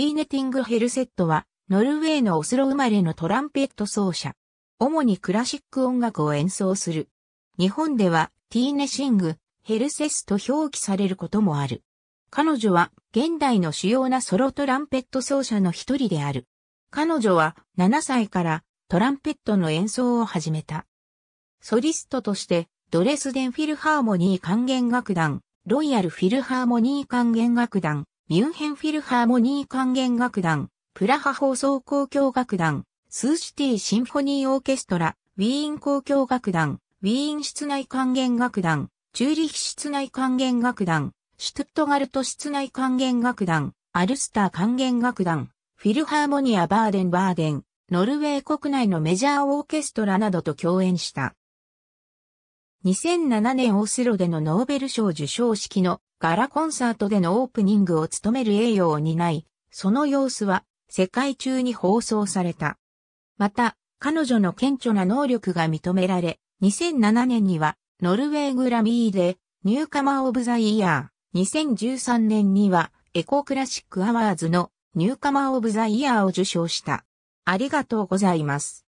ティーネティング・ヘルセットは、ノルウェーのオスロ生まれのトランペット奏者。主にクラシック音楽を演奏する。日本では、ティーネシング、ヘルセスと表記されることもある。彼女は、現代の主要なソロトランペット奏者の一人である。彼女は、7歳からトランペットの演奏を始めた。ソリストとして、ドレスデンフィルハーモニー管弦楽団、ロイヤルフィルハーモニー管弦楽団、ミュンヘンフィルハーモニー管弦楽団、プラハ放送交響楽団、スーシティシンフォニーオーケストラ、ウィーン交響楽団、ウィーン室内管弦楽団、チューリヒ室内管弦楽団、シュトットガルト室内管弦楽団、アルスター管弦楽団、フィルハーモニアバーデンバーデン、ノルウェー国内のメジャーオーケストラなどと共演した。2007年オスロでのノーベル賞受賞式のガラコンサートでのオープニングを務める栄誉を担い、その様子は世界中に放送された。また、彼女の顕著な能力が認められ、2007年にはノルウェーグラミーでニューカマー・オブ・ザ・イヤー、2013年にはエコクラシック・アワーズのニューカマー・オブ・ザ・イヤーを受賞した。ありがとうございます。